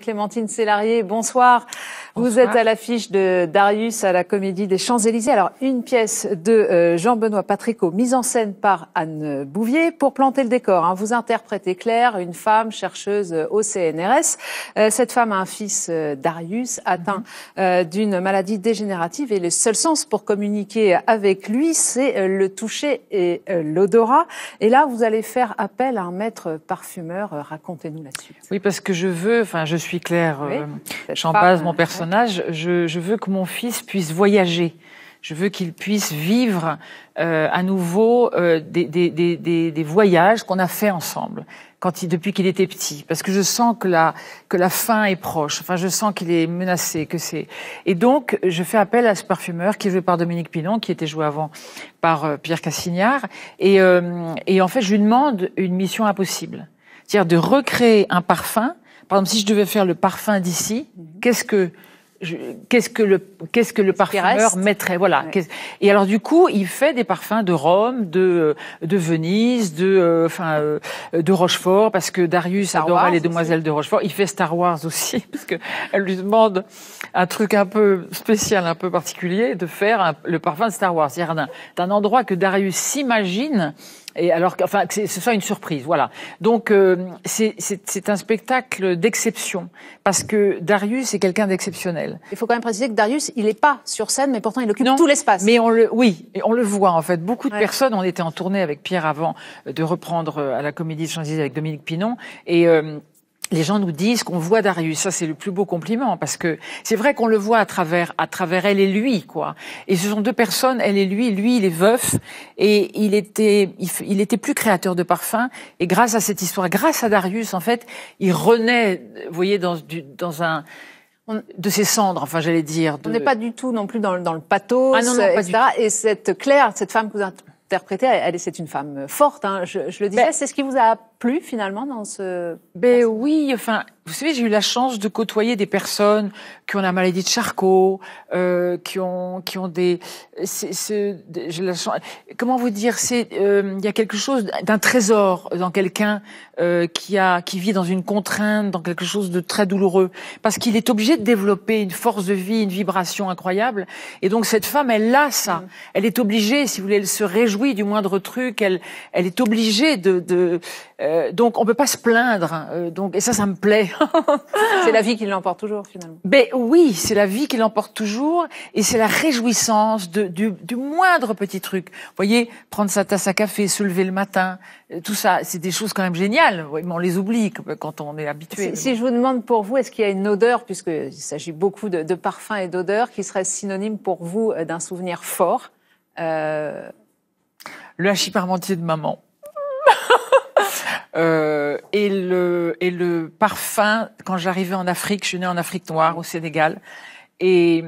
Clémentine Sélarié, bonsoir. Vous êtes à l'affiche de Darius à la Comédie des Champs-Élysées. Alors, une pièce de euh, Jean-Benoît Patricot, mise en scène par Anne Bouvier. Pour planter le décor, hein, vous interprétez Claire, une femme chercheuse euh, au CNRS. Euh, cette femme a un fils, Darius, atteint mm-hmm. d'une maladie dégénérative et le seul sens pour communiquer avec lui, c'est le toucher et l'odorat. Et là, vous allez faire appel à un maître parfumeur. Racontez-nous là-dessus. Oui, parce que je veux, enfin, je je suis Claire euh, mon personnage, je, je, veux que mon fils puisse voyager. Je veux qu'il puisse vivre euh, à nouveau euh, des, des, des, des, voyages qu'on a fait ensemble quand il, depuis qu'il était petit, parce que je sens que la que la fin est proche. Enfin, je sens qu'il est menacé, que c'est. Et donc, je fais appel à ce parfumeur qui est joué par Dominique Pinon, qui était joué avant par Pierre Cassignard, et et en fait, je lui demande une mission impossible, c'est-à-dire de recréer un parfum par exemple, si je devais faire le parfum d'ici, mhm. qu'est-ce que qu'est-ce que le qu'est-ce que le parfumeur mettrait voilà et alors du coup il fait des parfums de Rome de de Venise de euh, enfin euh, de Rochefort parce que Darius adore adora les demoiselles de Rochefort il fait Star Wars aussi parce que elle lui demande un truc un peu spécial un peu particulier de faire le parfum de Star Wars c'est un, un endroit que Darius s'imagine et alors enfin, que ce soit une surprise. Voilà. Donc euh, c'est un spectacle d'exception parce que Darius est quelqu'un d'exceptionnel. Il faut quand même préciser que Darius, il n'est pas sur scène, mais pourtant il occupe tout l'espace. Mais on le, oui, on le voit en fait. Beaucoup de personnes, ont été en tournée avec Pierre avant euh, de reprendre euh, à la Comédie de avec Dominique Pinon et les gens nous disent qu'on voit Darius. Ça, c'est le plus beau compliment parce que c'est vrai qu'on le voit à travers, à travers elle et lui, quoi. Et ce sont deux personnes, elle et lui. Lui, il est veuf et il était, il, était plus créateur de parfums. Et grâce à cette histoire, grâce à Darius, en fait, il renaît, vous voyez, dans, dans un, de ses cendres, enfin j'allais dire. On n'est pas du tout non plus dans, le, dans pathos, ah etc. Et cette Claire, cette femme que vous interprétée, elle, c'est une femme forte, hein. je, le disais. Ben c'est ce qui vous a plu finalement dans ce. Ben oui, enfin, vous savez, j'ai eu la chance de côtoyer des personnes qui ont la maladie de Charcot, euh, qui ont qui ont des, la comment vous dire, c'est euh, il y a quelque chose d'un trésor dans quelqu'un euh, qui a qui vit dans une contrainte, dans quelque chose de très douloureux, parce qu'il est obligé de développer une force de vie, une vibration incroyable, et donc cette femme, elle a ça, mmh. elle est obligée, si vous voulez, elle se réjouit du moindre truc, elle elle est obligée de, de euh, donc on peut pas se plaindre, hein, euh, donc et ça, ça me plaît. c'est la vie qui l'emporte toujours finalement. Ben oui, c'est la vie qui l'emporte toujours et c'est la réjouissance du, du, moindre petit truc. Vous voyez, prendre sa tasse à café, se lever le matin, euh, tout ça, c'est des choses quand même géniales. Mais on les oublie quand on est habitué. Si, je vous demande pour vous, est-ce qu'il y a une odeur, puisqu'il s'agit beaucoup de, de parfums et d'odeurs, qui serait synonyme pour vous euh, d'un souvenir fort euh... Le hachis parmentier de maman. Euh, et et le parfum quand j'arrivais en Afrique. Je suis née en Afrique noire, au Sénégal. Et,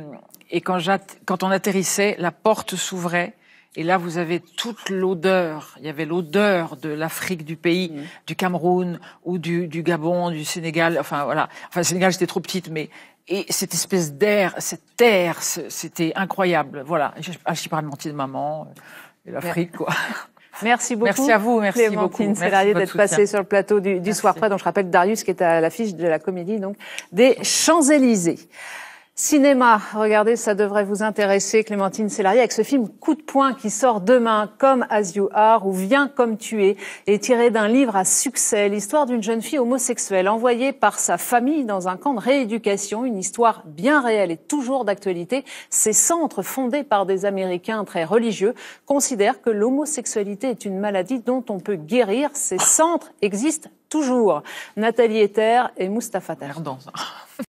quand, quand on atterrissait, la porte s'ouvrait. Et là, vous avez toute l'odeur. Il y avait l'odeur de l'Afrique du pays, mm. du Cameroun ou du, Gabon, du Sénégal. Enfin, voilà. Enfin, le Sénégal, j'étais trop petite, mais et cette espèce d'air, cette terre, c'était incroyable. Voilà. je pas ah, parle menti de maman, euh, l'Afrique, quoi. Merci beaucoup. Merci à vous, merci Clémentine beaucoup. d'être passé sur le plateau du, soir près. Donc je rappelle Darius qui est à l'affiche de la comédie donc des Champs-Élysées. Cinéma, regardez, ça devrait vous intéresser, Clémentine Sélarié, avec ce film Coup de poing qui sort demain, comme As You Are ou Viens comme tu es, est tiré d'un livre à succès, l'histoire d'une jeune fille homosexuelle envoyée par sa famille dans un camp de rééducation, une histoire bien réelle et toujours d'actualité. Ces centres fondés par des Américains très religieux considèrent que l'homosexualité est une maladie dont on peut guérir. Ces centres existent toujours. Nathalie Ether et Mustapha Ter.